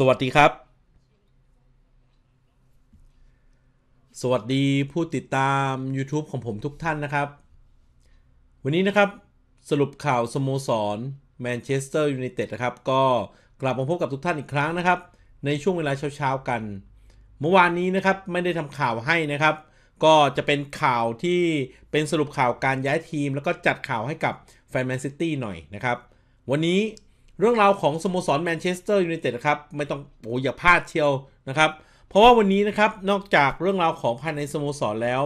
สวัสดีครับ สวัสดีผู้ติดตาม YouTube ของผมทุกท่านนะครับ วันนี้นะครับสรุปข่าวสโมสรแมนเชสเตอร์ยูไนเต็ดนะครับ ก็กลับมาพบกับทุกท่านอีกครั้งนะครับ ในช่วงเวลาเช้าๆกัน เมื่อวานนี้นะครับไม่ได้ทำข่าวให้นะครับ ก็จะเป็นข่าวที่เป็นสรุปข่าวการย้ายทีม แล้วก็จัดข่าวให้กับแฟนแมนซิตี้หน่อยนะครับ วันนี้เรื่องราวของสโมสรแมนเชสเตอร์ยูไนเต็ดครับ ไม่ต้องโอ้อย่าพลาดเชียวนะครับ เพราะว่าวันนี้นะครับ นอกจากเรื่องราวของภายในสโมสรแล้ว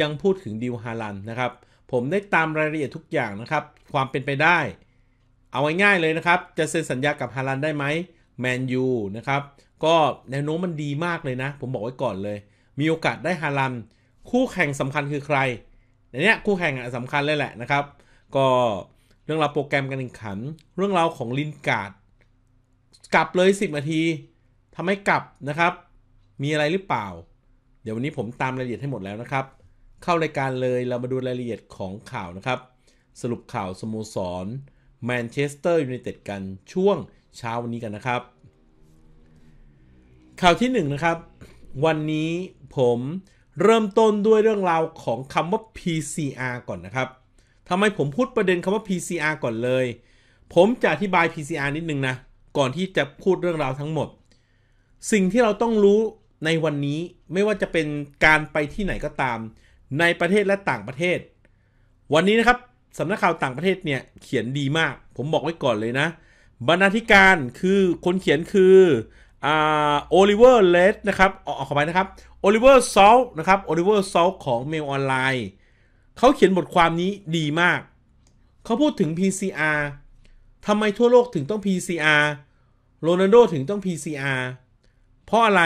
ยังพูดถึงดิวฮาลันนะครับ ผมได้ตามรายละเอียดทุกอย่างนะครับ ความเป็นไปได้ เอาง่ายๆเลยนะครับ จะเซ็นสัญญากับฮาลันได้ไหมแมนยูนะครับ ก็แนวโน้มมันดีมากเลยนะ ผมบอกไว้ก่อนเลย มีโอกาสได้ฮาลันคู่แข่งสำคัญคือใครในนี้คู่แข่งสำคัญเลยแหละนะครับก็เรื่องราวโปรแกรมการแข่งขัน เรื่องราวของลินการ์ดกลับเลย 10นาทีทำให้กลับนะครับ มีอะไรหรือเปล่า เดี๋ยววันนี้ผมตามรายละเอียดให้หมดแล้วนะครับ เข้ารายการเลยเรามาดูรายละเอียดของข่าวนะครับ สรุปข่าวสโมสรแมนเชสเตอร์ยูไนเต็ดกันช่วงเช้าวันนี้กันนะครับ ข่าวที่1นนะครับ วันนี้ผมเริ่มต้นด้วยเรื่องราวของคำว่า PCR ก่อนนะครับทำไมผมพูดประเด็นคำว่า PCR ก่อนเลย ผมจะอธิบาย PCR นิดนึงนะ ก่อนที่จะพูดเรื่องราวทั้งหมด สิ่งที่เราต้องรู้ในวันนี้ไม่ว่าจะเป็นการไปที่ไหนก็ตามในประเทศและต่างประเทศ วันนี้นะครับสำนักข่าวต่างประเทศเนี่ย เขียนดีมาก ผมบอกไว้ก่อนเลยนะบรรณาธิการคือ คนเขียนคือโอลิเวอร์เลสนะครับออกขอไปนะครับโอลิเวอร์ ซอลนะครับโอลิเวอร์ ซอลของเมลออนไลน์เขาเขียนบทความนี้ดีมาก เขาพูดถึง PCR ทำไมทั่วโลกถึงต้อง PCR โรนัลโดถึงต้อง PCR เพราะอะไร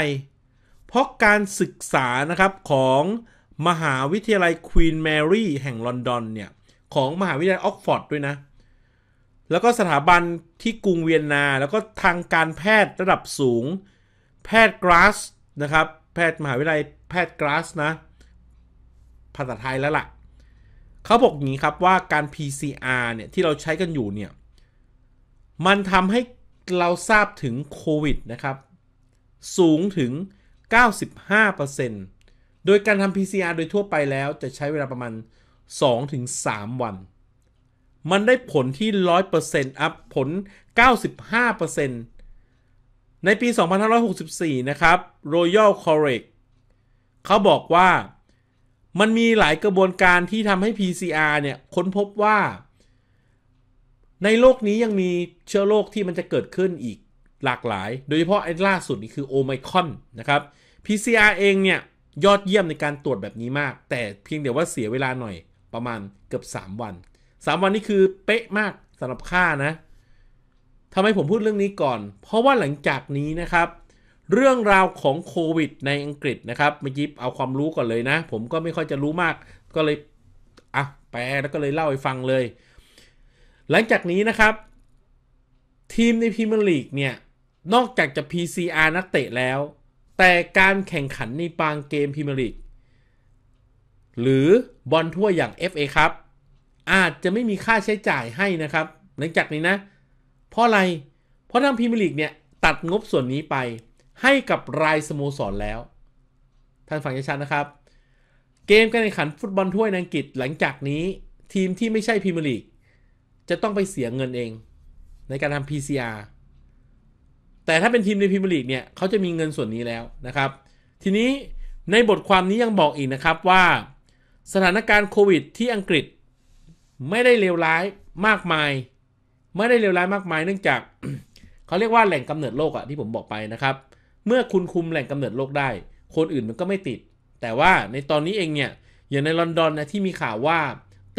เพราะการศึกษานะครับของมหาวิทยาลัยควีนแมรี่แห่งลอนดอนเนี่ยของมหาวิทยาลัยออกฟอร์ดด้วยนะ แล้วก็สถาบันที่กรุงเวียนนา แล้วก็ทางการแพทย์ระดับสูงแพทย์กราสนะครับ แพทย์มหาวิทยาลัยแพทย์กราสนะ ภาษาไทยแล้วละ่ะเขาบอกงี้ครับว่าการ PCR เนี่ย ที่เราใช้กันอยู่เนี่ย มันทำให้เราทราบถึงโควิดนะครับ สูงถึง 95%โดยการทำ PCR โดยทั่วไปแล้วจะใช้เวลาประมาณ 2-3 วัน มันได้ผลที่ 100%อัพผล 95%ในปี 2564 นะครับ Royal College เขาบอกว่ามันมีหลายกระบวนการที่ทำให้ PCR เนี่ย ค้นพบว่า ในโลกนี้ยังมีเชื้อโรคที่มันจะเกิดขึ้นอีกหลากหลาย โดยเฉพาะไอ้ล่าสุดนี่คือโอไมคอนนะครับ PCR เองเนี่ย ยอดเยี่ยมในการตรวจแบบนี้มาก แต่เพียงเดี๋ยวว่าเสียเวลาหน่อย ประมาณเกือบ3 วัน 3 วันนี่คือเป๊ะมากสำหรับค่านะทำไมผมพูดเรื่องนี้ก่อน เพราะว่าหลังจากนี้นะครับเรื่องราวของโควิด ในอังกฤษนะครับเมื่อบีเอาความรู้ก่อนเลยนะ ผมก็ไม่ค่อยจะรู้มากก็เลยอ่ะแปลแล้วก็เลยเล่าให้ฟังเลยหลังจากนี้นะครับ ทีมในพรีเมียร์ลีกเนี่ยนอกจากจะ PCR นักเตะแล้ว แต่การแข่งขันในบางเกมพรีเมียร์ลีกหรือบอลทั่วอย่าง FA ครับอาจจะไม่มีค่าใช้จ่ายให้นะครับ หลังจากนี้นะ เพราะอะไรเพราะทางพรีเมียร์ลีกเนี่ยตัดงบส่วนนี้ไปให้กับรายสโมสรแล้ว ท่านฟังชัดนะครับ เกมการแข่งขันฟุตบอลถ้วยอังกฤษ หลังจากนี้ทีมที่ไม่ใช่พรีเมียร์ลีก จะต้องไปเสียเงินเอง ในการทำ PCR แต่ถ้าเป็นทีมในพรีเมียร์ลีกเนี่ย เขาจะมีเงินส่วนนี้แล้วนะครับ ทีนี้ในบทความนี้ยังบอกอีกนะครับว่า สถานการณ์โควิดที่อังกฤษไม่ได้เลวร้ายมากมายไม่ได้เลวร้ายมากมายเนื่องจาก เขาเรียกว่าแหล่งกำเนิดโรคอะที่ผมบอกไปนะครับเมื่อคุณคุมแหล่งกำเนิดโรคได้ คนอื่นมันก็ไม่ติด แต่ว่าในตอนนี้เองเนี่ย อย่างในลอนดอนนะที่มีข่าวว่า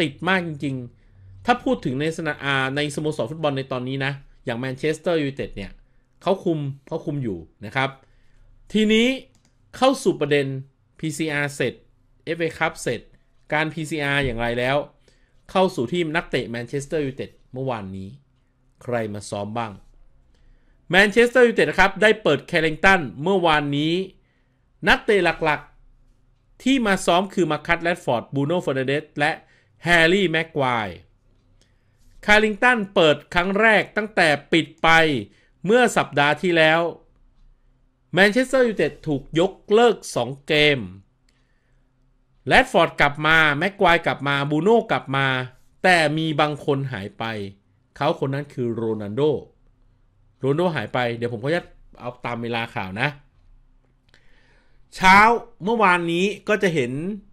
ติดมากจริงๆ ถ้าพูดถึงในสนาอาในสโมสรฟุตบอลในตอนนี้นะ อย่างแมนเชสเตอร์ยูไนเต็ดเนี่ยเขาคุมเขาคุมอยู่นะครับ ทีนี้เข้าสู่ประเด็น PCR เสร็จ FA Cup เสร็จการ PCR อย่างไรแล้ว เข้าสู่ทีมนักเตะแมนเชสเตอร์ยูไนเต็ดเมื่อวานนี้ ใครมาซ้อมบ้างแมนเชสเตอร์ยูไนเต็ดครับ ได้เปิดแคลริงตัน เมื่อวานนี้ นักเตะหลักๆที่มาซ้อมคือ มาคัตแรดฟอร์ดบูโน่ฟอร์เดสและ แฮร์รี่ แม็กควายคาริงตัน เปิดครั้งแรกตั้งแต่ปิดไปเมื่อสัปดาห์ที่แล้วแมนเชสเตอร์ยูไนเต็ด ถูกยกเลิก 2 เกมแรดฟอร์ดกลับมา แม็กควายกลับมาบูโน่กลับมา แต่มีบางคนหายไป เขาคนนั้นคือโรนัลโดโรนโดหายไป เดี๋ยวผมก็จะเอาตามเวลาข่าวนะ เช้าเมื่อวานนี้ก็จะเห็น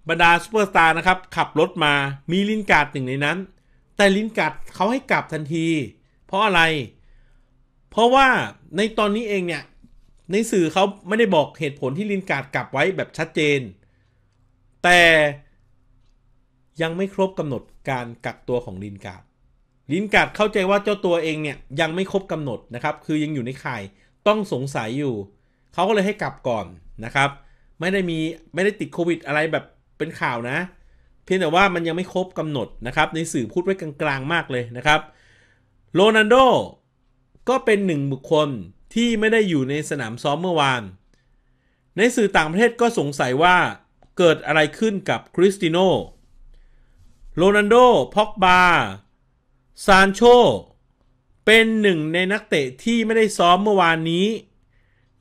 บรรดาซูเปอร์สตาร์นะครับขับรถมา มีลินการ์ดหนึ่งในนั้น แต่ลินการ์ดเขาให้กลับทันที เพราะอะไร เพราะว่าในตอนนี้เองเนี่ย ในสื่อเขาไม่ได้บอกเหตุผลที่ลินการ์ดกลับไว้แบบชัดเจน แต่ยังไม่ครบกำหนดการกักตัวของลินการ์ดลินกาดเข้าใจว่าเจ้าตัวเองเนี่ยยังไม่ครบกำหนดนะครับคือยังอยู่ในข่ายต้องสงสัยอยู่เขาก็เลยให้กลับก่อนนะครับ ไม่ได้มีไม่ได้ติดโควิดอะไรแบบเป็นข่าวนะ เพียงแต่ว่ามันยังไม่ครบกำหนดนะครับ ในสื่อพูดไว้กลาง ๆมากเลยนะครับโรนัลโดก็เป็นหนึ่งบุคคลที่ไม่ได้อยู่ในสนามซ้อมเมื่อวาน ในสื่อต่างประเทศก็สงสัยว่าเกิดอะไรขึ้นกับคริสติโนโรนัลโดพ็อกบาซานโชเป็นหนึ่งในนักเตะที่ไม่ได้ซ้อมเมื่อวานนี้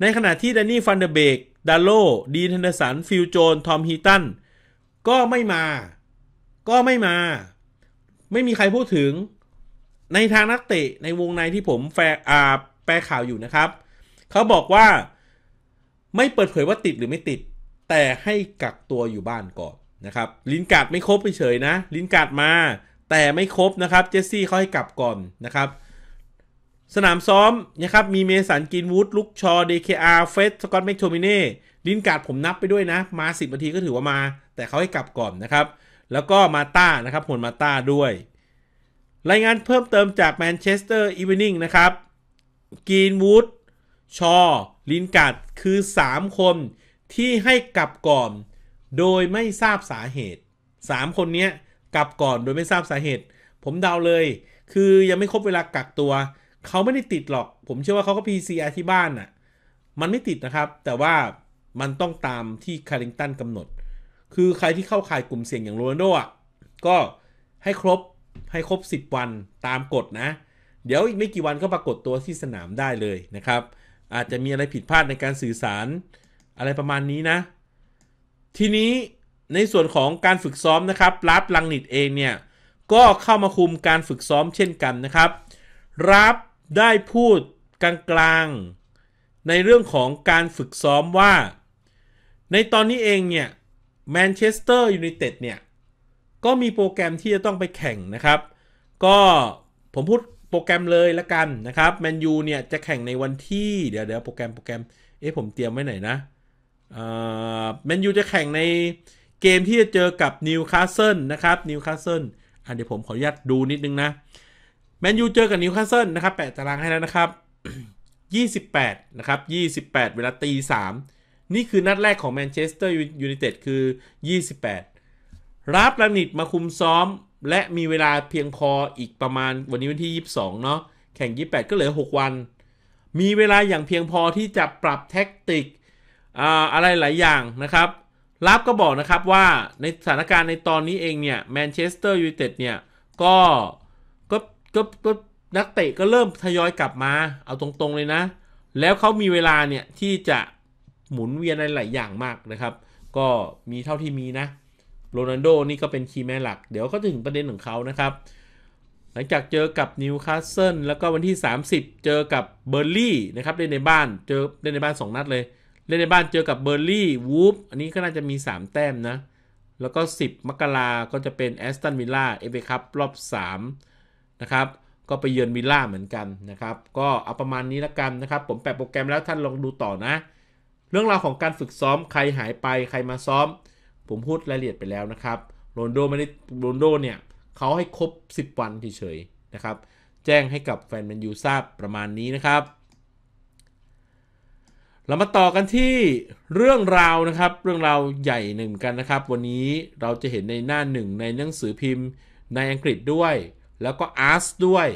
ในขณะที่แดนนี่ฟันเดเบกดาโลดีทันสัน ฟิลโจน ทอมฮีตัน ก็ไม่มา ก็ไม่มา ไม่มีใครพูดถึง ในทางนักเตะในวงในที่ผมแฟอาแปลข่าวอยู่นะครับ เขาบอกว่าไม่เปิดเผยว่าติดหรือไม่ติด แต่ให้กักตัวอยู่บ้านก่อนนะครับ ลิ้นกาดไม่ครบไปเฉยนะ ลิ้นกาดมาแต่ไม่ครบนะครับ เจสซี่เขาให้กลับก่อนนะครับ สนามซ้อมนะครับ มีเมสันกินวูดลุกชอเดเคอาร์เฟสสกอตแมคโทมิเน่ลินการ์ดผมนับไปด้วยนะ มา 10นาทีก็ถือว่ามา แต่เขาให้กลับก่อนนะครับ แล้วก็มาต้านะครับผลมาต้าด้วย รายงานเพิ่มเติมจากแมนเชสเตอร์อีเวนิ่งนะครับ กีนวูด ชอ ลินการ์ดคือ 3 คนที่ให้กลับก่อน โดยไม่ทราบสาเหตุ 3 คนนี้กลับก่อนโดยไม่ทราบสาเหตุ ผมเดาเลย คือยังไม่ครบเวลากักตัว เขาไม่ได้ติดหรอก ผมเชื่อว่าเขาก็ PCR ที่บ้านน่ะมันไม่ติดนะครับ แต่ว่ามันต้องตามที่คาริงตันกำหนด คือใครที่เข้าข่ายกลุ่มเสี่ยงอย่างโรนัลโดอ่ะก็ให้ครบให้ครบ 10 วันตามกฎนะ เดี๋ยวอีกไม่กี่วันก็ปรากฏตัวที่สนามได้เลยนะครับ อาจจะมีอะไรผิดพลาดในการสื่อสารอะไรประมาณนี้นะ ทีนี้ในส่วนของการฝึกซ้อมนะครับ รับลังนิดเองเนี่ยก็เข้ามาคุมการฝึกซ้อมเช่นกันนะครับ รับได้พูด กลางๆ ในเรื่องของการฝึกซ้อมว่า ในตอนนี้เองเนี่ยแมนเชสเตอร์ยูไนเต็ดเนี่ยก็มีโปรแกรมที่จะต้องไปแข่งนะครับ ก็ผมพูดโปรแกรมเลยละกันนะครับแมนยูเนี่ยจะแข่งในวันที่เดี๋ยวเดี๋ยวโปรแกรมโปรแกรมเอ๊ะผมเตรียมไว้ไหนนะแมนยูจะแข่งในเกมที่จะเจอกับนิวคาสเซิลนะครับนิวคาสเซิลอ่ะเดี๋ยวผมขออนุญาตดูนิดนึงนะแมนยูเจอกับนิวคาสเซิลนะครับ แปะตารางให้แล้วนะครับ 28 นะครับ 28 เวลาตีสามนี่คือนัดแรกของแมนเชสเตอร์ยูไนเต็ดคือ 28 รับลานิดมาคุมซ้อม และมีเวลาเพียงพออีกประมาณวันนี้วันที่ 22 เนาะแข่ง 28 ก็เหลือ 6 วัน มีเวลาอย่างเพียงพอที่จะปรับแท็กติกอะไรหลายอย่างนะครับลับก็บอกนะครับว่าในสถานการณ์ในตอนนี้เองเนี่ยแมนเชสเตอร์ยูไนเต็ดเนี่ยก็ก็ ก็ก็นักเตะก็เริ่มทยอยกลับมาเอาตรงๆเลยนะ แล้วเขามีเวลาเนี่ย ที่จะหมุนเวียนในหลายอย่างมากนะครับ ก็มีเท่าที่มีนะโรนัลโดนี่ก็เป็นคีย์แมนหลักเดี๋ยวก็ถึงประเด็นของเขานะครับ หลังจากเจอกับนิวคาสเซิลแล้วก็วันที่ 30 เจอกับเบอร์ลี่นะครับเล่นในบ้านเจอเล่นในบ้าน2นัดเลยเล่นในบ้านเจอกับเบอร์ลี่วูฟ อันนี้ก็น่าจะมี 3 แต้มนะ แล้วก็ 10 มกราก็จะเป็นแอสตันวิลล่าเอฟเอคัพรอบ 3 นะครับ ก็ไปเยือนวิลล่าเหมือนกันนะครับ ก็เอาประมาณนี้ละกันนะครับ ผมแปะโปรแกรมแล้วท่านลองดูต่อนะ เรื่องราวของการฝึกซ้อมใครหายไปใครมาซ้อม ผมพูดรายละเอียดไปแล้วนะครับโรนโดไม่ได้โรนโดเนี่ยเขาให้ครบ 10 วันเฉยๆนะครับแจ้งให้กับแฟนแมนยูทราบประมาณนี้นะครับเรามาต่อกันที่เรื่องราวนะครับเรื่องราวใหญ่หนึ่งกันนะครับ วันนี้เราจะเห็นในหน้าหนึ่งในหนังสือพิมพ์ในอังกฤษด้วย แล้วก็อาร์สด้วย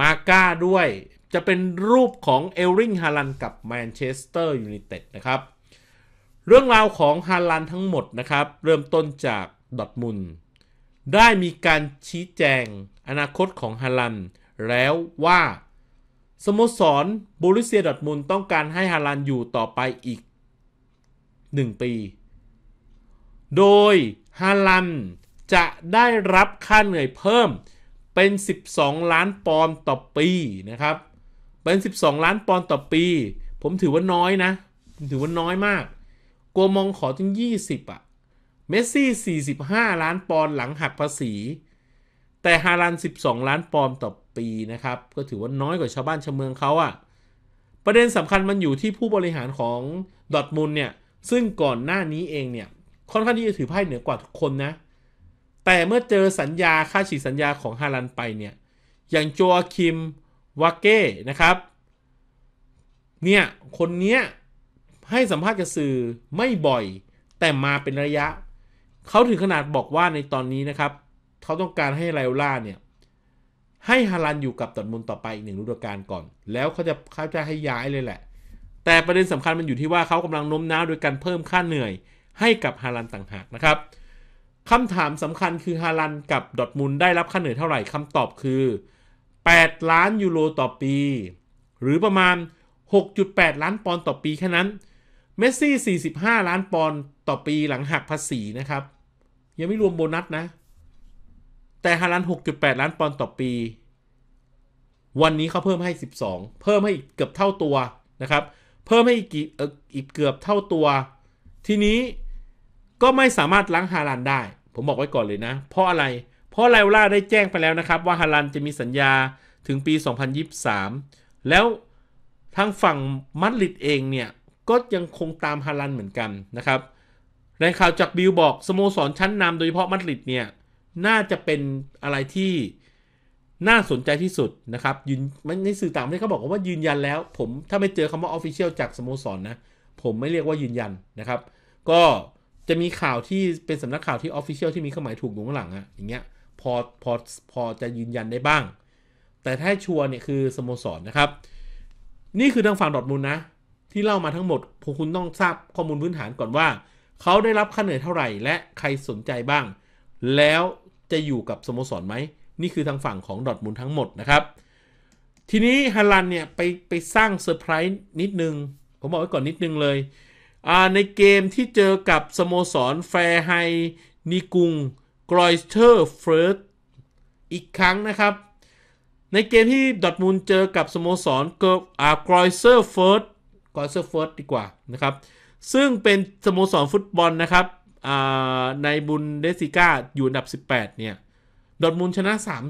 มาก้าด้วย จะเป็นรูปของเอลริงฮาลันกับแมนเชสเตอร์ยูไนเต็ดนะครับ เรื่องราวของฮาลันทั้งหมดนะครับ เริ่มต้นจากดอทมุนได้มีการชี้แจงอนาคตของฮาลันแล้วว่าสโมสรบริเซียดอทมุลต้องการให้ฮาลัน อยู่ต่อไปอีก 1 ปี โดยฮาลันจะได้รับค่าเหนื่อยเพิ่มเป็น 12 ล้านปอนด์ต่อปี นะครับ เป็น 12 ล้านปอนด์ต่อปี ผมถือว่าน้อยนะถือว่าน้อยมากกัวมองขอถึง 20อ่ะเมสซี่45 ล้านปอนด์หลังหักภาษี แต่ฮาลัน 12 ล้านปอนด์ต่อีนะครับก็ถือว่าน้อยกว่าชาวบ้านชาวเมืองเขาอะ่ะ ประเด็นสำคัญมันอยู่ที่ผู้บริหารของดอทมุลเนี่ย ซึ่งก่อนหน้านี้เองเนี่ย ค่อนข้างที่จะถือไพ่เหนือกว่าทุกคนนะ แต่เมื่อเจอสัญญาค่าฉีดสัญญาของฮารันไปเนี่ย อย่างโจอาคิม วาเก้นะครับ เนี่ย คนเนี้ยให้สัมภาษณ์กับสื่อไม่บ่อย แต่มาเป็นระยะ เขาถึงขนาดบอกว่าในตอนนี้นะครับเขาต้องการให้ไลล่าเนี่ยให้ฮาลันอยู่กับดอทมุนต่อไปอีกหนึ่งฤดูกาลก่อน แล้วเขาจะเขาจะให้ย้ายเลยแหละ แต่ประเด็นสำคัญมันอยู่ที่ว่าเขากำลังโน้มน้าวโดยการเพิ่มค่าเหนื่อยให้กับฮาลันต่างหากนะครับคำถามสำคัญคือฮาลันกับดอทมุนได้รับค่าเหนื่อยเท่าไหร่คำตอบคือ 8 ล้านยูโรต่อปี หรือประมาณ 6.8 ล้านปอนต์ต่อปีแค่นั้น เมสซี่45 ล้านปอนต์ต่อปีหลังหักภาษีนะครับยังไม่รวมโบนัสนะแต่ฮาลันหกจุดแปดล้านปอนด์ต่อปี วันนี้เขาเพิ่มให้สสิบองเพิ่มให้อีกเกือบเท่าตัวนะครับ เพิ่มให้อีกอีกเกือบเท่าตัว ทีนี้ก็ไม่สามารถล้างฮาลันได้ ผมบอกไว้ก่อนเลยนะ เพราะอะไร เพราะไลวล่าได้แจ้งไปแล้วนะครับว่าฮาลันจะมีสัญญาถึงปี 2023 แล้ว ทางฝั่งมัดลิดเองเนี่ย ก็ยังคงตามฮาลันเหมือนกันนะครับในข่าวจากบิลบอกสโมสรชั้นนำโดยเฉพาะมัดลิดเนี่ยน่าจะเป็นอะไรที่น่าสนใจที่สุด นะครับยืนในสื่อต่างประเทศเขาบอกว่ายืนยันแล้วผมถ้าไม่เจอคำว่าออฟฟิเชียลจากสโมสรนนะ ผมไม่เรียกว่ายืนยันนะครับ ก็จะมีข่าวที่เป็นสำนักข่าวที่ออฟฟิเชียลที่มีข้่อหมายถูกหยงหลังอะอย่างเงี้ยพอพอพอจะยืนยันได้บ้าง แต่ถ้าชัวร์เนี่ยคือสโมสรนนะครับ นี่คือทางฝั่งดอทมูลนะ ที่เล่ามาทั้งหมดพวกคุณต้องทราบข้อมูลพื้นฐานก่อนว่า เขาได้รับค่าเหนื่อยเท่าไหร่ และใครสนใจบ้าง แล้วจะอยู่กับสโมสรไหมนี่คือทางฝั่งของดอทมุลทั้งหมดนะครับ ทีนี้ฮาลันเนี่ยไปไปสร้างเซอร์ไพรส์นิดนึงผมบอกไว้ก่อนนิดนึงเลย ในเกมที่เจอกับสโมสรแฟร์ไฮนิกุงกรอยสเตอร์เฟิร์สอีกครั้งนะครับ ในเกมที่ดอทมูลเจอกับสโมสรเกอร์กรอยเซอร์เฟิร์สกรอยเซอร์เฟิร์สดีกว่านะครับ ซึ่งเป็นสโมสรฟุตบอลนะครับในบุนเดซิก้าอยู่อันดับ 18 เนี่ยดอทมูลชนะ 3-0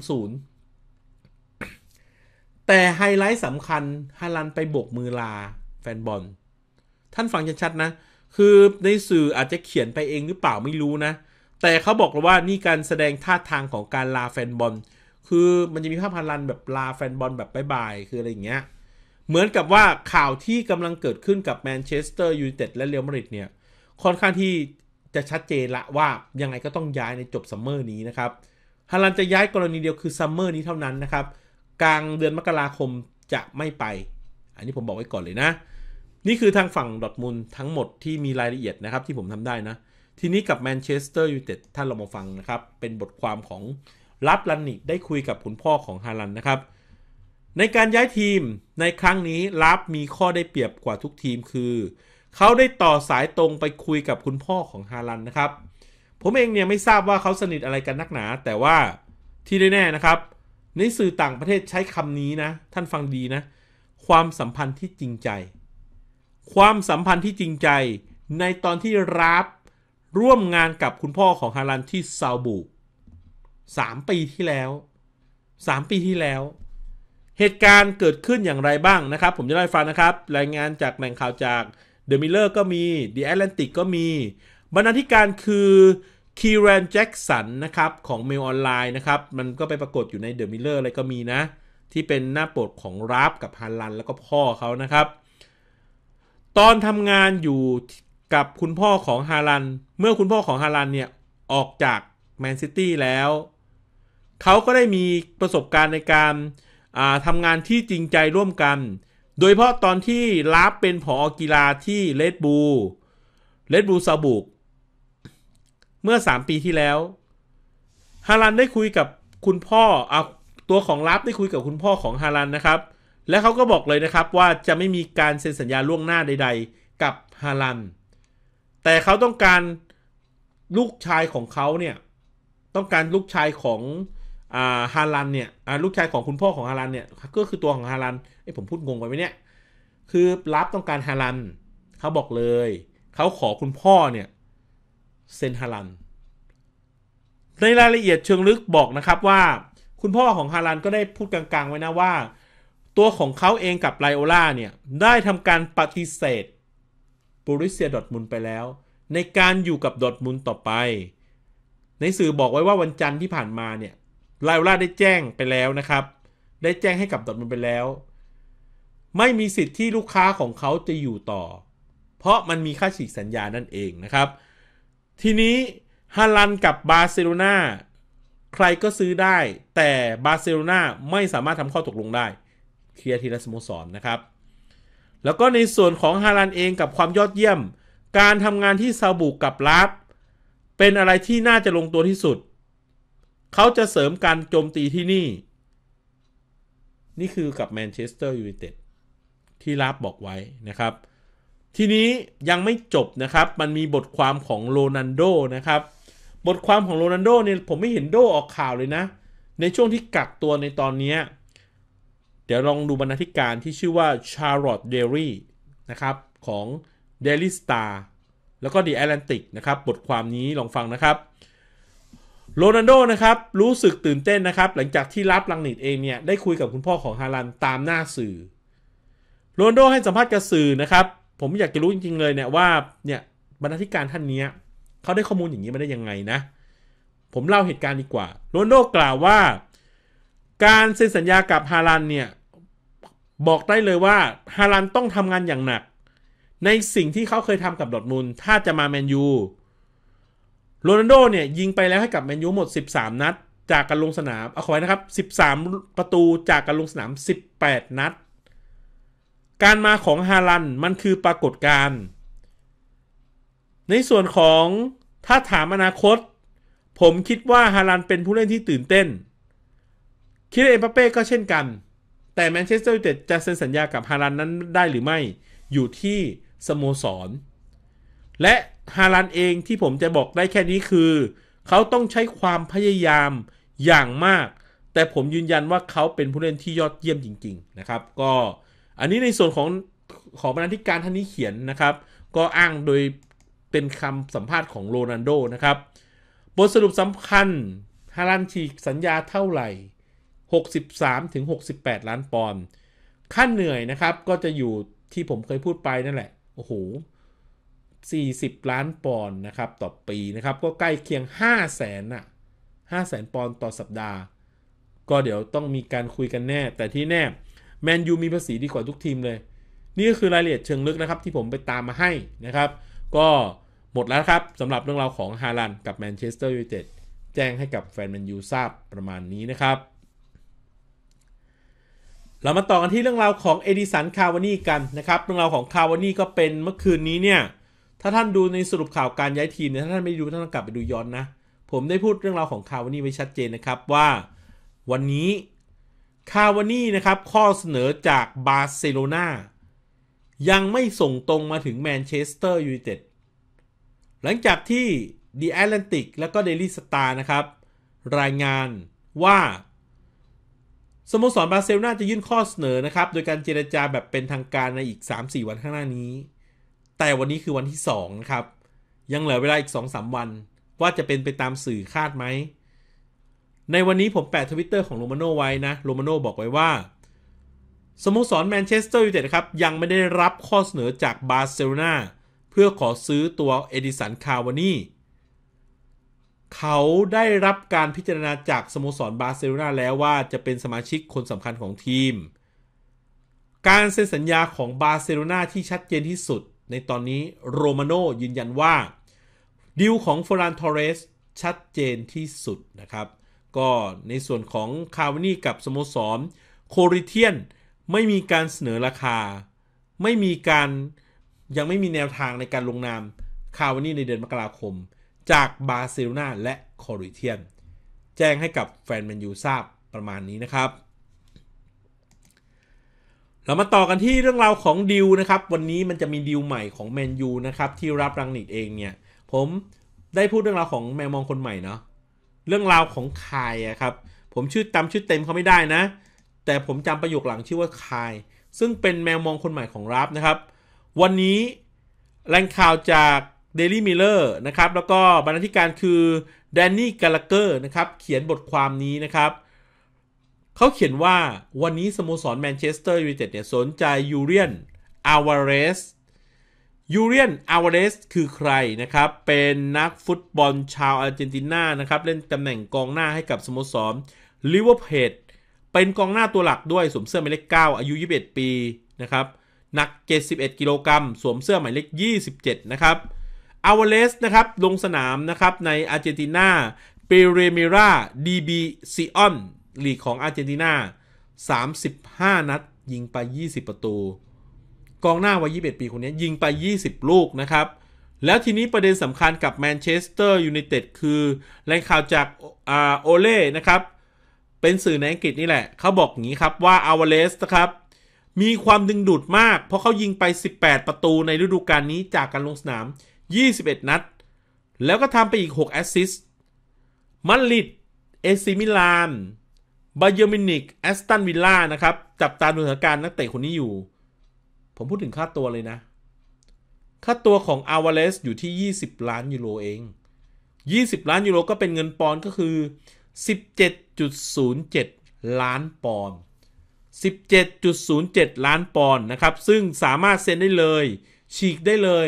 แต่ไฮไลท์สำคัญฮาลันไปบกมือลาแฟนบอลท่านฟังชัดๆนะ คือในสื่ออาจจะเขียนไปเองหรือเปล่าไม่รู้นะ แต่เขาบอกว่านี่การแสดงท่าทางของการลาแฟนบอลคือมันจะมีภาพฮาลันแบบลาแฟนบอลแบบบายๆคืออะไรอย่างเงี้ยเหมือนกับว่าข่าวที่กำลังเกิดขึ้นกับแมนเชสเตอร์ยูไนเต็ดและเรอัลมาดริดเนี่ยค่อนข้างที่จะชัดเจนละว่ายังไงก็ต้องย้ายในจบซัมเมอร์นี้นะครับ ฮาลันจะย้ายกรณีเดียวคือซัมเมอร์นี้เท่านั้นนะครับ กลางเดือนมกราคมจะไม่ไป อันนี้ผมบอกไว้ก่อนเลยนะ นี่คือทางฝั่งดอทมูลทั้งหมดที่มีรายละเอียดนะครับที่ผมทำได้นะ ทีนี้กับแมนเชสเตอร์ยูไนเต็ดท่านลองมาฟังนะครับ เป็นบทความของรัตลันนิกได้คุยกับคุณพ่อของฮาลันนะครับ ในการย้ายทีมในครั้งนี้รับมีข้อได้เปรียบกว่าทุกทีมคือเขาได้ต่อสายตรงไปคุยกับคุณพ่อของฮารันนะครับ ผมเองเนี่ยไม่ทราบว่าเขาสนิทอะไรกันนักหนา แต่ว่าที่ได้แน่นะครับ ในสื่อต่างประเทศใช้คำนี้นะ ท่านฟังดีนะ ความสัมพันธ์ที่จริงใจ ความสัมพันธ์ที่จริงใจในตอนที่รับร่วมงานกับคุณพ่อของฮารันที่ซาบูสามปีที่แล้ว สามปีที่แล้ว เหตุการณ์เกิดขึ้นอย่างไรบ้างนะครับ ผมจะได้ฟังนะครับ รายงานจากแหล่งข่าวจากเดอะมิลเลอร์ก็มีเดอะแอตแลนติกก็มี บรรณาธิการคือคีรันแจ็กสันนะครับของเมลออนไลน์นะครับ มันก็ไปปรากฏอยู่ในเดอะมิลเลอร์อะไรก็มีนะ ที่เป็นหน้าปกของราฟกับฮันันแล้วก็พ่อเขานะครับ ตอนทำงานอยู่กับคุณพ่อของฮารันเมื่อคุณพ่อของฮารันเนี่ยออกจากแมนซิตี้แล้ว เขาก็ได้มีประสบการณ์ในการทำงานที่จริงใจร่วมกันโดยเพราะตอนที่ลาฟเป็นผอกีฬาที่เลดบูเลดบูซาบุกเมื่อ3ปีที่แล้วฮารันได้คุยกับคุณพ่อเอาตัวของลาฟได้คุยกับคุณพ่อของฮารันนะครับและเขาก็บอกเลยนะครับว่าจะไม่มีการเซ็นสัญญาล่วงหน้าใด ๆ กับฮารันแต่เขาต้องการลูกชายของเขาเนี่ยต้องการลูกชายของฮารันเนี่ยลูกชายของคุณพ่อของฮารันเนี่ย ก็คือตัวของฮารันไอผมพูดงงไปไหมเนี่ยคือรับต้องการฮารันเขาบอกเลยเขาขอคุณพ่อเนี่ยเซ็นฮารันในรายละเอียดเชิงลึกบอกนะครับว่า คุณพ่อของฮารันก็ได้พูดกลางๆ ไว้นะว่า ตัวของเขาเองกับไลโอล่าเนี่ยได้ทำการปฏิเสธบริเซียดอทมุนไปแล้ว ในการอยู่กับ ดอทมุนต่อไป ในสื่อบอกไว้ว่าวันจันทร์ที่ผ่านมาเนี่ยลาโอล่าได้แจ้งไปแล้วนะครับ ได้แจ้งให้กับดอทมันไปแล้ว ไม่มีสิทธิ์ที่ลูกค้าของเขาจะอยู่ต่อ เพราะมันมีค่าฉีกสัญญานั่นเองนะครับ ทีนี้ฮาลันกับบาร์เซโลนาใครก็ซื้อได้แต่บาร์เซโลนาไม่สามารถทำข้อตกลงได้ เคลียร์ทีละสโมสรนนะครับ แล้วก็ในส่วนของฮาลันเองกับความยอดเยี่ยม การทำงานที่ซาบุกกับลาฟเป็นอะไรที่น่าจะลงตัวที่สุดเขาจะเสริมการโจมตีที่นี่ นี่คือกับแมนเชสเตอร์ยูไนเต็ดที่ลาบบอกไว้นะครับ ทีนี้ยังไม่จบนะครับ มันมีบทความของโรนันโดนะครับ บทความของโรนันโดเนี่ยผมไม่เห็นโดออกข่าวเลยนะ ในช่วงที่กักตัวในตอนนี้ เดี๋ยวลองดูบรรณาธิการที่ชื่อว่า Charlotte Derry นะครับของ Daily Star แล้วก็ The Atlantic นะครับบทความนี้ลองฟังนะครับโรนัลโดนะครับ รู้สึกตื่นเต้นนะครับ หลังจากที่รับลังนิดเองเนี่ย ได้คุยกับคุณพ่อของฮารันตามหน้าสื่อโรนัลโดให้สัมภาษณ์กับสื่อนะครับ ผมอยากจะรู้จริงๆเลยเนี่ยว่า เนี่ย บรรณาธิการท่านนี้เขาได้ข้อมูลอย่างนี้มาได้ยังไงนะ ผมเล่าเหตุการณ์ดีกว่าโรนัลโดกล่าวว่า การเซ็นสัญญากับฮารันเนี่ยบอกได้เลยว่าฮารันต้องทำงานอย่างหนักในสิ่งที่เขาเคยทำกับดอทมุลถ้าจะมาแมนยูโรนัลโดเนี่ยยิงไปแล้วให้กับแมนยูหมด 13 นัด จากการลงสนามเอาขไว้นะครับ 13 ประตูจากการลงสนาม 18 นัดการมาของฮาลันมันคือปรากฏการณ์ในส่วนของถ้าถามอนาคต ผมคิดว่าฮาลันเป็นผู้เล่นที่ตื่นเต้น คิดเอ็มปาเป้ก็เช่นกัน แต่แมนเชสเตอร์ยูไนเต็ดจะเซ็นสัญญากับฮาลันนั้นได้หรือไม่อยู่ที่สโมสรและฮาลันเองที่ผมจะบอกได้แค่นี้คือ เขาต้องใช้ความพยายามอย่างมาก แต่ผมยืนยันว่าเขาเป็นผู้เล่นที่ยอดเยี่ยมจริงๆนะครับ ก็อันนี้ในส่วนของของบรรณาธิการท่านนี้เขียนนะครับ ก็อ้างโดยเป็นคำสัมภาษณ์ของโรนันโดนะครับ บทสรุปสำคัญฮาลันฉีกสัญญาเท่าไหร่ 63-68ถึงล้านปอนด์ขั้นเหนื่อยนะครับก็จะอยู่ที่ผมเคยพูดไปนั่นแหละโอ้โห40 ล้านปอนด์นะครับ ต่อปีนะครับ ก็ใกล้เคียง 5 0 0แสนอ่ะห้าแสนปอนด์ต่อสัปดาห์ ก็เดี๋ยวต้องมีการคุยกันแน่ แต่ที่แน่ แมนยูมีภาษีดีกว่าทุกทีมเลย นี่ก็คือรายละเอียดเชิงลึกนะครับ ที่ผมไปตามมาให้นะครับ ก็หมดแล้วครับสำหรับเรื่องราวของฮาลันกับแมนเชสเตอร์ยูไนเต็ดแจ้งให้กับแฟนแมนยูทราบประมาณนี้นะครับเรามาต่อกันที่เรื่องราวของเอดิสันคาวานี่กันนะครับเรื่องราวของคาวานี่ก็เป็นเมื่อคืนนี้เนี่ยถ้าท่านดูในสรุปข่าวการย้ายทีมเนี่ยถ้าท่านไม่ดู ท่านกลับไปดูย้อนนะ ผมได้พูดเรื่องราวของคาวานี่ไว้ชัดเจนนะครับว่า วันนี้คาวานี่นะครับข้อเสนอจากบาร์เซโลนายังไม่ส่งตรงมาถึงแมนเชสเตอร์ยูไนเต็ด หลังจากที่ The Atlantic และก็ Daily Star นะครับ รายงานว่าสโมสรบาร์เซโลนาจะยื่นข้อเสนอนะครับ โดยการเจรจาแบบเป็นทางการในอีก 3-4 วันข้างหน้านี้แต่วันนี้คือวันที่ 2 นะครับ ยังเหลือเวลาอีก 2-3สวัน ว่าจะเป็นไปตามสื่อคาดไหม ในวันนี้ผมแปะทวิตเตอร์ของโรมาโนไว้นะ โรมาโนบอกไว้ว่าสโมสรแมนเชสเตอร์ยูไนเต็ดครับ ยังไม่ได้รับข้อเสนอจากบาร์เซโลนาเพื่อขอซื้อตัวเอดิสันคาวานี่เขาได้รับการพิจารณาจากสโมสรบาร์เซโลนาแล้วว่าจะเป็นสมาชิกคนสำคัญของทีมการเซ็นสัญญาของบาร์เซโลนาที่ชัดเจนที่สุดในตอนนี้โรมาโน ยืนยันว่าดิวของฟรานทอเรสชัดเจนที่สุดนะครับ ก็ในส่วนของคาวานี่กับ สโมสรโคริเทียน ไม่มีการเสนอราคา ไม่มีการ ยังไม่มีแนวทางในการลงนามคาวานี่ในเดือนมกราคม จากบาร์เซโลนาและโคริเทียนแจ้งให้กับแฟนแมนยูทราบประมาณนี้นะครับเรามาต่อกันที่เรื่องราวของดิวนะครับ วันนี้มันจะมีดิวใหม่ของแมนยูนะครับที่รับรังนิดเองเนี่ย ผมได้พูดเรื่องราวของแมวมองคนใหม่เนาะเรื่องราวของคายอะครับ ผมชื่อจำชื่อเต็มเขาไม่ได้นะ แต่ผมจำประโยคหลังชื่อว่าคายซึ่งเป็นแมวมองคนใหม่ของรับนะครับ วันนี้แหล่งข่าวจากเดลี่มิลเลอร์นะครับแล้วก็บรรณาธิการคือแดนนี่กาลเกอร์นะครับเขียนบทความนี้นะครับเขาเขียนว่าวันนี้สโมสรแมนเชสเตอร์ยูไนเต็ดเนี่ยสนใจยูเรียน อาวาเรส ยูเรียน อาวาเรส คือใครนะครับ เป็นนักฟุตบอลชาวอาร์เจนตินา นะครับ เล่นตำแหน่งกองหน้าให้กับสโมสร ลิเวอร์พูล เป็นกองหน้าตัวหลักด้วยสวมเสื้อหมายเลข 9 อายุ 21 ปี นะครับหนัก 71 กิโลกรัมสวมเสื้อหมายเลข 27 นะครับ อาวาเรส นะครับ ลงสนามนะครับ ในอาร์เจนตินา เปเรเมราดีบีซิออนลีกของอาร์เจนตินา35 นัดยิงไป 20 ประตู กองหน้าวัย21 ปีคนนี้ยิงไป 20 ลูกนะครับ แล้วทีนี้ประเด็นสำคัญกับแมนเชสเตอร์ยูไนเต็ดคือแรงข่าวจากโอเล่นะครับ เป็นสื่อในอังกฤษนี่แหละ เขาบอกอย่างนี้ครับว่าอาวาเลสนะครับ มีความดึงดูดมาก เพราะเขายิงไป 18 ประตูในฤดูกาลนี้จากการลงสนาม 21 นัด แล้วก็ทำไปอีก6แอสซิสต์มาลริดเอซิมิลานบเยอร์มินิกแอสตันวิลล่านะครับ จับตาดูสถานการณ์นักเตะคนนี้อยู่ ผมพูดถึงค่าตัวเลยนะ ค่าตัวของอาวาเลสอยู่ที่ 20 ล้านยูโรเอง 20 ล้านยูโรก็เป็นเงินปอนก็คือ 17.07 ล้านปอน 17.07 ล้านปอนนะครับ ซึ่งสามารถเซ็นได้เลย ฉีกได้เลย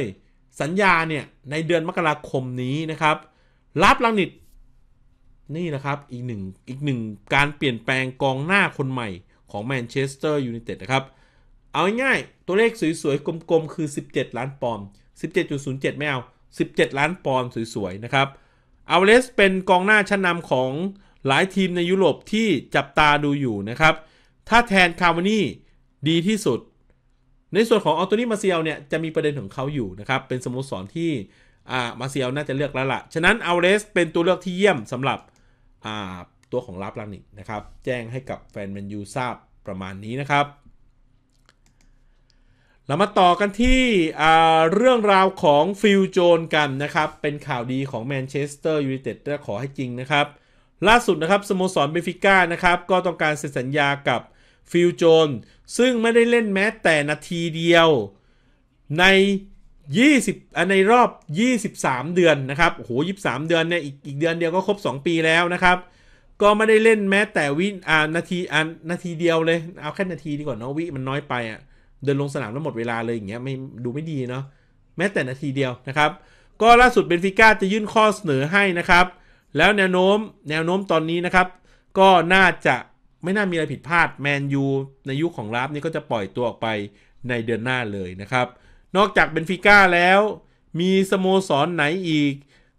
สัญญาเนี่ย ในเดือนมกราคมนี้นะครับรับลังนิดนี่นะครับอีกหนึ่งอีกหนึ่งการเปลี่ยนแปลงกองหน้าคนใหม่ของแมนเชสเตอร์ยูไนเต็ดนะครับ เอาง่ายๆตัวเลขสวย ๆกลมๆ คือ 17 ล้านปอนด์17.07 ไม่เอา 17 ล้านปอนด์สวย ๆ นะครับอาวเลสเป็นกองหน้าชั้นนำของหลายทีมในยุโรปที่จับตาดูอยู่นะครับ ถ้าแทนคาร์วานี่ดีที่สุด ในส่วนของออโตนี่มาเซียลเนี่ยจะมีประเด็นของเขาอยู่นะครับเป็นสโมสรที่มาเซียลน่าจะเลือกแล้วละ่ะฉะนั้นอาวเลสเป็นตัวเลือกที่เยี่ยมสำหรับตัวของลาบลานิกนะครับ แจ้งให้กับแฟนแมนยูทราบประมาณนี้นะครับ เรามาต่อกันที่เรื่องราวของฟิลโจนกันนะครับ เป็นข่าวดีของแมนเชสเตอร์ยูไนเต็ดะขอให้จริงนะครับ ล่าสุดนะครับ สโมสรเบฟิก้านะครับก็ต้องการเซ็นสัญญากับฟิลโจนซึ่งไม่ได้เล่นแม้แต่นาทีเดียวใน20อในรอบ 23 เดือนนะครับโอ้โห23 เดือนเนี่ยอีกอีกเดือนเดียวก็ครบ 2 ปีแล้วนะครับ ก็ไม่ได้เล่นแม้แต่วิน อ่านาทีอ่านาทีเดียวเลย เอาแค่นาทีดีกว่าเนาะ วิมันน้อยไปอ่ะเดินลงสนามแล้วหมดเวลาเลยอย่างเงี้ยไม่ดูไม่ดีเนาะ แม้แต่นาทีเดียวนะครับ ก็ล่าสุดเบนฟิก้าจะยื่นข้อเสนอให้นะครับ แล้วแนวโน้ม แนวโน้มตอนนี้นะครับ ก็น่าจะไม่น่ามีอะไรผิดพลาดแมนยูในยุคขของราบนี่ก็จะปล่อยตัวออกไปในเดือนหน้าเลยนะครับนอกจากเบนฟิก้าแล้วมีสโมสรไหนอีก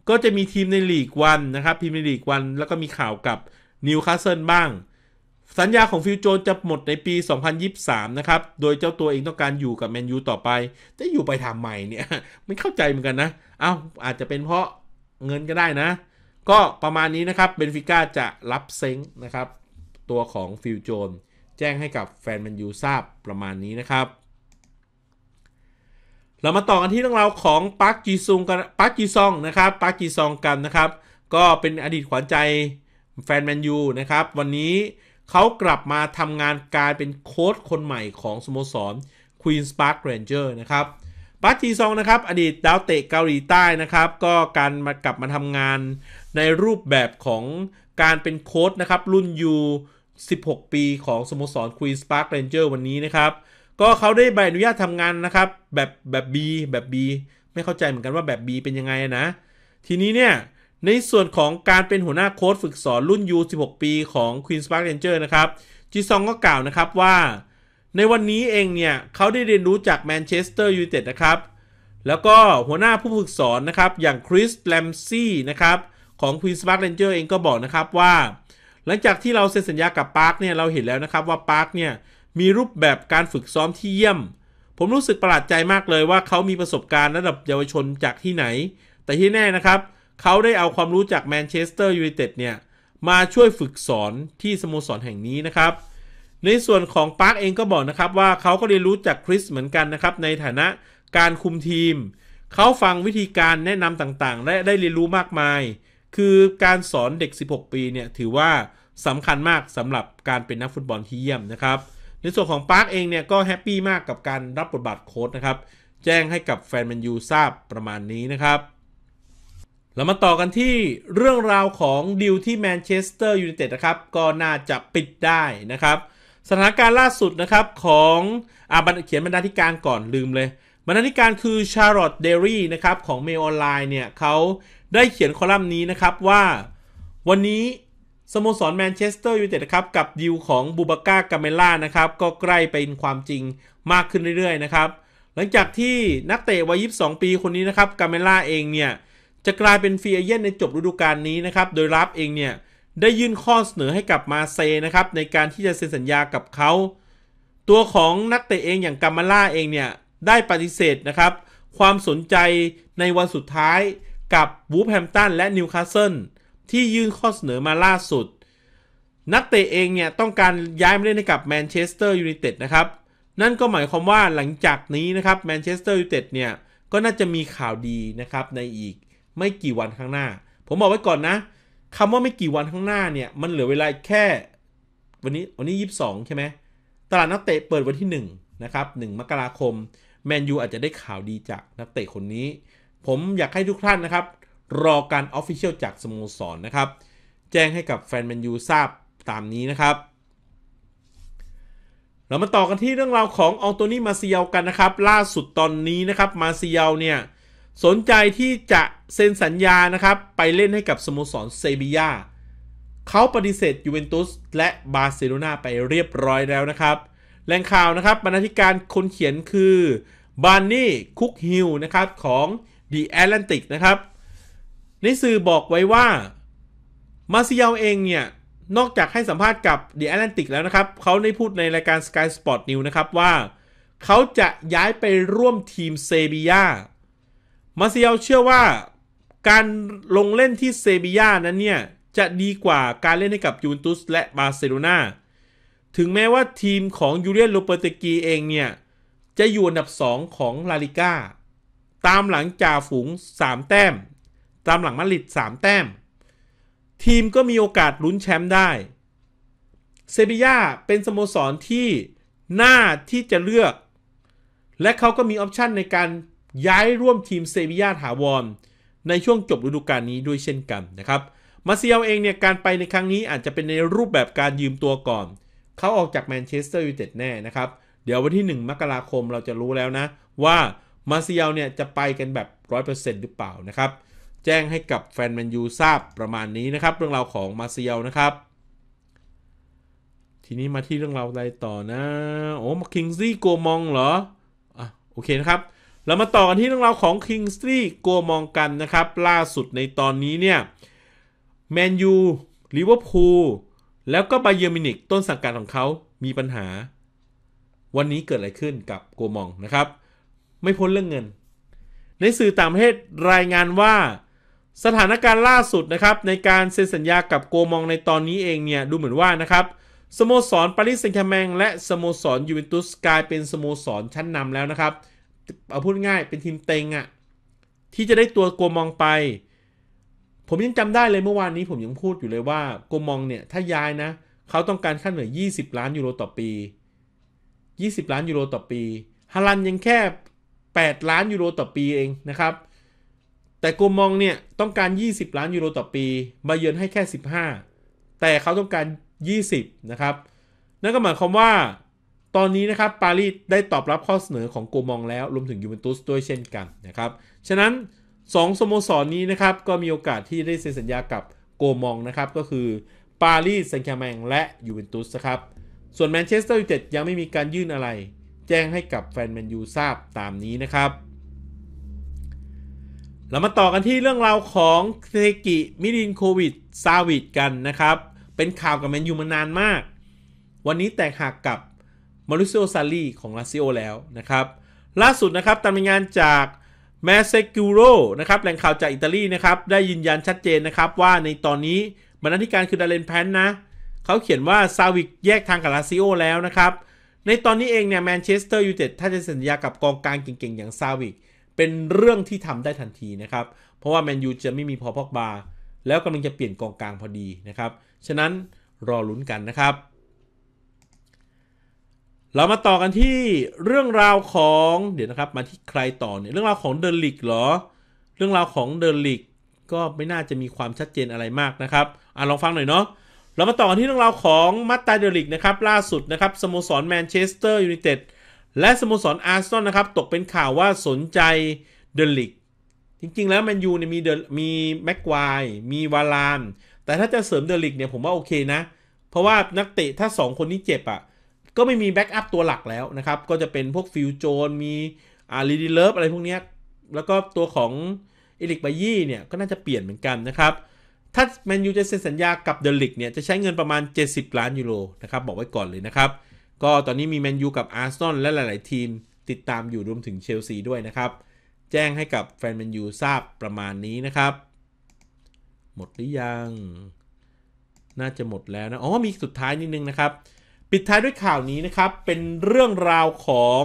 ก็จะมีทีมในลีกวันนะครับพรีเมียร์ลีกวันแล้วก็มีข่าวกับนิวคาสเซิลบ้าง สัญญาของฟิวโจนจะหมดในปี 2023 นะครับ โดยเจ้าตัวเองต้องการอยู่กับแมนยูต่อไปจะอยู่ไปทำใหม่เนี่ย ไม่เข้าใจเหมือนกันนะเอา้าอาจจะเป็นเพราะเงินก็ได้นะ ก็ประมาณนี้นะครับเบนฟิก้าจะรับเซ้งนะครับตัวของฟิวโจนแจ้งให้กับแฟนแมนยูทราบประมาณนี้นะครับเรามาต่อกันที่เรื่องราวของปาร์คจีซุงกันปาร์กจีซองนะครับปาร์คจีซองกันนะครับ ก็เป็นอดีตขวัญใจแฟนแมนยูนะครับ วันนี้เขากลับมาทำงานกลายเป็นโค้ชคนใหม่ของสโมสรควีนสปาร์กเรนเจอร์นะครับปาร์คจีซองนะครับอดีตดาวเตะเกาหลีใต้นะครับก็การมากลับมาทำงานในรูปแบบของการเป็นโค้ชนะครับรุ่นยู16 ปีของสโมสรควีนสปาร์กเรนเจอร์วันนี้นะครับก็เขาได้ใบอนุญาตทำงานนะครับแบบแบบ B แบบ B ไม่เข้าใจเหมือนกันว่าแบบ B เป็นยังไงนะ ทีนี้เนี่ย ในส่วนของการเป็นหัวหน้าโค้ดฝึกสอนรุ่น U16 ปีของ Queen's Park Ranger นะครับ จีซองก็กล่าวนะครับว่า ในวันนี้เองเนี่ยเขาได้เรียนรู้จากแมนเชสเตอร์ยูไนเต็ดนะครับ แล้วก็หัวหน้าผู้ฝึกสอนนะครับ อย่างคริสแลมซี่นะครับ ของ Queen's Park Ranger เองก็บอกนะครับว่า หลังจากที่เราเซ็นสัญญากับปาร์คเนี่ยเราเห็นแล้วนะครับว่าปาร์คเนี่ยมีรูปแบบการฝึกซ้อมที่เยี่ยม ผมรู้สึกประหลาดใจมากเลยว่าเขามีประสบการณ์ระดับเยาวชนจากที่ไหน แต่ที่แน่นะครับ เขาได้เอาความรู้จากแมนเชสเตอร์ยูไนเต็ดเนี่ยมาช่วยฝึกสอนที่สโมสรแห่งนี้นะครับ ในส่วนของปาร์คเองก็บอกนะครับว่าเขาก็เรียนรู้จากคริสเหมือนกันนะครับ ในฐานะการคุมทีม เขาฟังวิธีการแนะนำต่างๆ และได้เรียนรู้มากมาย คือการสอนเด็ก 16 ปีเนี่ยถือว่าสำคัญมากสำหรับการเป็นนักฟุตบอลที่เยี่ยมนะครับในส่วนของปาร์คเองเนี่ยก็แฮปปี้มากกับการรับบทบาทโค้ดนะครับ แจ้งให้กับแฟนแมนยูทราบประมาณนี้นะครับเรามาต่อกันที่เรื่องราวของดิวที่แมนเชสเตอร์ยูไนเต็ดนะครับ ก็น่าจะปิดได้นะครับ สถานการณ์ล่าสุดนะครับของอาบันเขียนบรรณาธิการก่อนลืมเลย บรรณาธิการคือชาร์ลอตเดรี่นะครับของเมลออนไลน์เนี่ยเขาได้เขียนคอลัมน์นี้นะครับว่าวันนี้สโมสรแมนเชสเตอร์ยูไนเต็ดครับ กับดิวของบูบาก้ากาเมล่านะครับก็ใกล้เป็นความจริงมากขึ้นเรื่อยๆนะครับ หลังจากที่นักเตะวัย22ปีคนนี้นะครับกาเมล่าเองเนี่ยจะกลายเป็นฟรีเอเย่นในจบฤดูกาลนี้นะครับโดยรับเองเนี่ย ได้ยื่นข้อเสนอให้กับมาเซนะครับในการที่จะเซ็นสัญญากับเขาตัวของนักเตะเองอย่างกาเมล่าเองเนี่ย ได้ปฏิเสธนะครับความสนใจในวันสุดท้ายกับวูฟแฮมตันและนิวคาสเซิลที่ยื่นข้อเสนอมาล่าสุด นักเตะเองเนี่ยต้องการย้ายมาเล่นให้กับแมนเชสเตอร์ยูไนเต็ดนะครับ นั่นก็หมายความว่าหลังจากนี้นะครับแมนเชสเตอร์ยูไนเต็ดเนี่ยก็น่าจะมีข่าวดีนะครับในอีกไม่กี่วันข้างหน้า ผมบอกไว้ก่อนนะคำว่าไม่กี่วันข้างหน้าเนี่ยมันเหลือเวลาแค่ วันนี้วันนี้ 22 ใช่ไหมตลาดนักเตะเปิดวันที่ 1 นะครับ1มกราคมแมนยูอาจจะได้ข่าวดีจากนักเตะคนนี้ ผมอยากให้ทุกท่านนะครับรอการออฟฟิเชียลจากสโมสรนนะครับ แจ้งให้กับแฟนแมนยูทราบตามนี้นะครับ เรามาต่อกันที่เรื่องราวของ อองโตนีมาซิเอลกันนะครับ ล่าสุดตอนนี้นะครับ มาซิเอลเนี่ย สนใจที่จะเซ็นสัญญานะครับ ไปเล่นให้กับสโมสรเซบียาเขาปฏิเสธยูเวนตุส และบาร์เซโลนาไปเรียบร้อยแล้วนะครับ แหล่งข่าวนะครับบรรณาธิการคนเขียนคือบานนี่คุกฮิลนะครับของ The Atlantic นะครับในสือบอกไว้ว่ามาซิเยลเองเนี่ย นอกจากให้สัมภาษณ์กับ The Atlantic แล้วนะครับเขาได้พูดในรายการ Sky Sport News นะครับว่าเขาจะย้ายไปร่วมทีมเซบียา มาซิเยลเชื่อว่าการลงเล่นที่เซบียานั้นเนี่ย จะดีกว่าการเล่นให้กับยูนตุสและบาร์เซโลนาถึงแม้ว่าทีมของยูเรียนโลเปเตกีเองเนี่ยจะอยู่อันดับ 2 ของลาลิก้าตามหลังจ่าฝูง 3 แต้มตามหลังมาดริด3แต้ม ทีมก็มีโอกาสลุ้นแชมป์ได้ เซบีย่าเป็นสโมสรที่น่าที่จะเลือก และเขาก็มีออปชันในการย้ายร่วมทีมเซบีย่าถาวรในช่วงจบฤดูกาลนี้ด้วยเช่นกันนะครับมาเซียลเองเนี่ยการไปในครั้งนี้อาจจะเป็นในรูปแบบการยืมตัวก่อนเขาออกจากแมนเชสเตอร์ยูไนเต็ดแน่นะครับ เดี๋ยววันที่ 1 มกราคมเราจะรู้แล้วนะ ว่ามาเซียลเนี่ยจะไปกันแบบ100%หรือเปล่านะครับแจ้งให้กับแฟนแมนยูทราบประมาณนี้นะครับ เรื่องราวของมาเซียลนะครับ ทีนี้มาที่เรื่องราวอะไรต่อนะโอ้มาคิงซี่โกมองเหรออ่ะโอเคนะครับ เรามาต่อกันที่เรื่องราวของคิงซี่โกมองกันนะครับ ล่าสุดในตอนนี้เนี่ยแมนยูลิเวอร์พูลแล้วก็ไบเยอร์มินิกต้นสังกัดของเขา มีปัญหา วันนี้เกิดอะไรขึ้นกับโกมองนะครับ ไม่พ้นเรื่องเงิน ในสื่อต่างประเทศรายงานว่าสถานการณ์ล่าสุดนะครับในการเซ็นสัญญากับโกมองในตอนนี้เองเนี่ย ดูเหมือนว่านะครับสโมสรปารีสแซงต์แชร์แมง และสโมสรยูเวนตุสกลายเป็นสโมสรชั้นนำแล้วนะครับเอาพูดง่ายเป็นทีมเต็งอะ่ะที่จะได้ตัวโกมองไป ผมยังจำได้เลยเมื่อวานนี้ผมยังพูดอยู่เลยว่าโกมองเนี่ยถ้าย้ายนะ เขาต้องการค่าเหนื่อย 20 ล้านยูโรต่อปี 20 ล้านยูโรต่อปีฮารันยังแค่ 8 ล้านยูโรต่อปีเองนะครับแต่โกมองเนี่ยต้องการ 20 ล้านยูโรต่อปีบาเยือนให้แค่ 15 แต่เขาต้องการ 20 นะครับ นั่นก็หมายความว่าตอนนี้นะครับ ปารีสได้ตอบรับข้อเสนอของโกมองแล้วรวมถึงยูเวนตุสด้วยเช่นกันนะครับ ฉะนั้น 2สโมสรนนี้นะครับ ก็มีโอกาสที่ได้เซ็นสัญญากับโกมองนะครับ ก็คือ ปารีสแซงต์แชร์แมง และยูเวนตุสครับ ส่วนแมนเชสเตอร์ยูไนเต็ดยังไม่มีการยื่นอะไรแจ้งให้กับแฟนแมนยูทราบตามนี้นะครับเรามาต่อกันที่เรื่องราวของเซกิมิรินโควิด ซาวิดกันนะครับ เป็นข่าวกับแมนยูมานานมาก วันนี้แตกหักกับมาริโอซารีของลาซิโอแล้วนะครับ ล่าสุดนะครับตามรายงานจากแมสเซกิโรนะครับ แหล่งข่าวจากอิตาลีนะครับ ได้ยืนยันชัดเจนนะครับ ว่าในตอนนี้บรรณาธิการคือ ดาเลนแพนนะ เขาเขียนว่าซาวิกแยกทางกับลาซิโอแล้วนะครับ ในตอนนี้เองเนี่ยแมนเชสเตอร์ยูไนเต็ดถ้าจะสัญญากับกองกลางเก่งๆอย่างซาวิกเป็นเรื่องที่ทำได้ทันทีนะครับ เพราะว่าแมนยูจะไม่มีพอพอกบาแล้วกำลังจะเปลี่ยนกองกลางพอดีนะครับ ฉะนั้นรอลุ้นกันนะครับ เรามาต่อกันที่เรื่องราวของ เดี๋ยวนะครับ มาที่ใครต่อเนี่ย เรื่องราวของเดลิกเหรอ เรื่องราวของเดลิกก็ไม่น่าจะมีความชัดเจนอะไรมากนะครับ อ่าลองฟังหน่อยเนาะ เรามาต่อกันที่เรื่องราวของมัตตาเดลิกนะครับล่าสุดนะครับสโมสรแมนเชสเตอร์ยูไนเต็ดและสโมสรอาร์เซนอลนะครับ ตกเป็นข่าวว่าสนใจเดลิกจริงๆแล้วแมนยูเนี่ยมีเดมีแม็กควายมีวาลานแต่ถ้าจะเสริมเดลิกเนี่ยผมว่าโอเคนะ เพราะว่านักเตะ ถ้า 2 คนนี้เจ็บอะ่ะก็ไม่มีแบ็กอัพตัวหลักแล้วนะครับ ก็จะเป็นพวกฟิลโจนมีอารีดีเลฟอะไรพวกนี้ แล้วก็ตัวของเอลิกบายี่เนี่ยก็น่าจะเปลี่ยนเหมือนกันนะครับ ถ้าแมนยูจะเซ็นสัญญากับเดลิกเนี่ยจะใช้เงินประมาณ 70 ล้านยูโรนะครับบอกไว้ก่อนเลยนะครับก็ตอนนี้มีแมนยูกับอาร์เซนอลและหลาย ๆ ทีม ติดตามอยู่รวมถึงเชลซีด้วยนะครับ แจ้งให้กับแฟนแมนยูทราบประมาณนี้นะครับ หมดหรือยัง น่าจะหมดแล้วนะ อ๋อมีสุดท้ายนิดนึงนะครับ ปิดท้ายด้วยข่าวนี้นะครับ เป็นเรื่องราวของ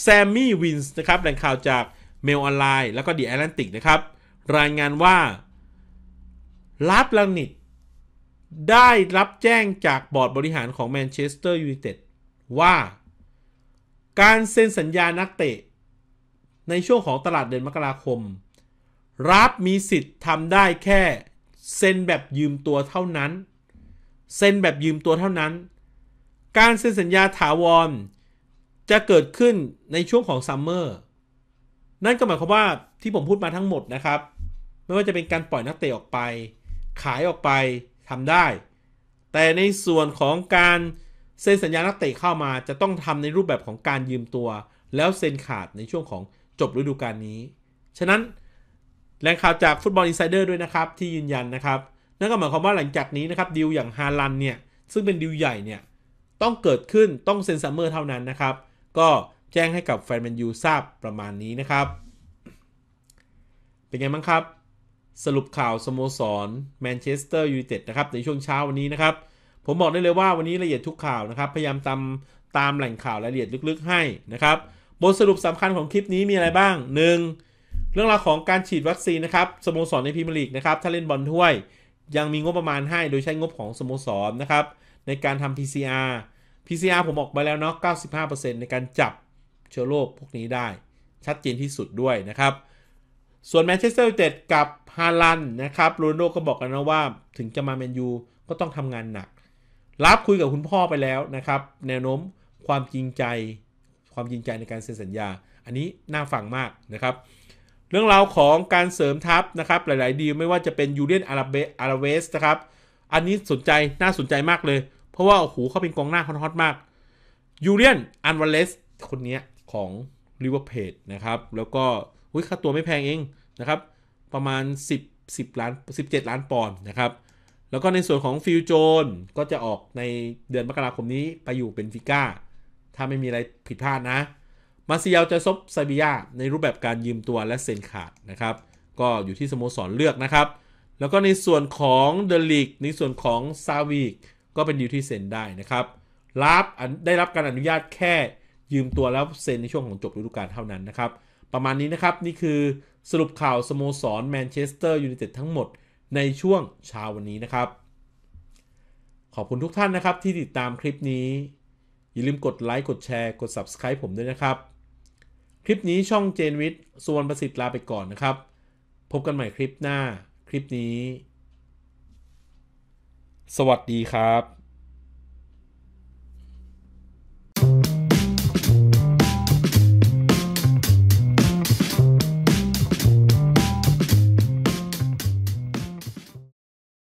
แซมมี่วินส์นะครับ แหล่งข่าวจากเมลออนไลน์แล้วก็ดีแอตแลนติกนะครับ รายงานว่าลาบลังนิดได้รับแจ้งจากบอร์ดบริหารของแมนเชสเตอร์ยูไนเต็ดว่า การเซ็นสัญญานักเตะ ในช่วงของตลาดเดือนมกราคม รับมีสิทธิ์ทำได้แค่ เซ็นแบบยืมตัวเท่านั้น เซ็นแบบยืมตัวเท่านั้น การเซ็นสัญญาถาวร จะเกิดขึ้นในช่วงของซัมเมอร์นั่นก็หมายความว่าที่ผมพูดมาทั้งหมดนะครับ ไม่ว่าจะเป็นการปล่อยนักเตะออกไป ขายออกไปทำได้ แต่ในส่วนของการเซ็นสัญญานักเตะเข้ามาจะต้องทำในรูปแบบของการยืมตัว แล้วเซ็นขาดในช่วงของจบฤดูกาลนี้ ฉะนั้นแหล่งข่าวจากฟุตบอลอินไซเดอร์ด้วยนะครับที่ยืนยันนะครับ นั่นก็หมายความว่าหลังจากนี้นะครับดิวอย่างฮาลันเนี่ย ซึ่งเป็นดิวใหญ่เนี่ย ต้องเกิดขึ้นต้องเซ็นซัมเมอร์เท่านั้นนะครับก็แจ้งให้กับแฟนแมนยูทราบประมาณนี้นะครับ เป็นไงบ้างครับสรุปข่าว สโมสรแมนเชสเตอร์ยูไนเต็ดนะครับ ในช่วงเช้าวันนี้นะครับ ผมบอกได้เลยว่าวันนี้ละเอียดทุกข่าวนะครับ พยายามตาม ตามแหล่งข่าวรายละเอียดลึกๆให้นะครับบทสรุปสำคัญของคลิปนี้มีอะไรบ้าง 1. เรื่องราวของการฉีดวัคซีนนะครับ สโมสรในพรีเมียร์ลีกนะครับ ถ้าเล่นบอลถ้วยยังมีงบประมาณให้ โดยใช้งบของสโมสรนะครับในการทำ PCR PCR ผมออกไปแล้วเนาะ95%ในการจับเชื้อโรคพวกนี้ได้ ชัดเจนที่สุดด้วยนะครับส่วนแมนเชสเตอร์ยูไนเต็ดกับฮาลันนะครับโรนโดก็บอกกันนะว่าถึงจะมาแมนยูก็ต้องทำงานหนัก รับคุยกับคุณพ่อไปแล้วนะครับ แนวโน้มความจริงใจ ความจริงใจในการเซ็นสัญญา อันนี้น่าฟังมากนะครับ เรื่องราวของการเสริมทัพนะครับ หลายๆดีไม่ว่าจะเป็นยูเรียนอาราเบอาราเวสนะครับอันนี้สนใจน่าสนใจมากเลย เพราะว่าโอ้โหเขาเป็นกองหน้าฮอตมากยูเรียนอันวาเลสคนนี้ของลิเวอร์เพจนะครับแล้วก็ค่าตัวไม่แพงเองนะครับประมาณ 10 10 ล้าน 17 ล้านปอนด์นะครับ แล้วก็ในส่วนของฟิวโจนก็จะออกในเดือนมกราคมนี้ไปอยู่เป็นฟิก้า ถ้าไม่มีอะไรผิดพลาดนะ มาซิยาจะซบไซบียาในรูปแบบการยืมตัวและเซ็นขาดนะครับ ก็อยู่ที่สโมสรเลือกนะครับ แล้วก็ในส่วนของเดลิกในส่วนของซาวิกก็เป็นยู่ที่เซ็นได้นะครับรับได้รับการอนุญาตแค่ยืมตัวแล้วเซ็นในช่วงของจบฤดูกาลเท่านั้นนะครับ ประมาณนี้นะครับนี่คือสรุปข่าวสโมสรแมนเชสเตอร์ยูไนเต็ดทั้งหมดในช่วงเช้าวันนี้นะครับ ขอบคุณทุกท่านนะครับที่ติดตามคลิปนี้ อย่าลืมกดไลค์กดแชร์กด Subscribe ผมด้วยนะครับ คลิปนี้ช่องเจนวิทย์ส่วนประสิทธิ์ลาไปก่อนนะครับ พบกันใหม่คลิปหน้าคลิปนี้ สวัสดีครับ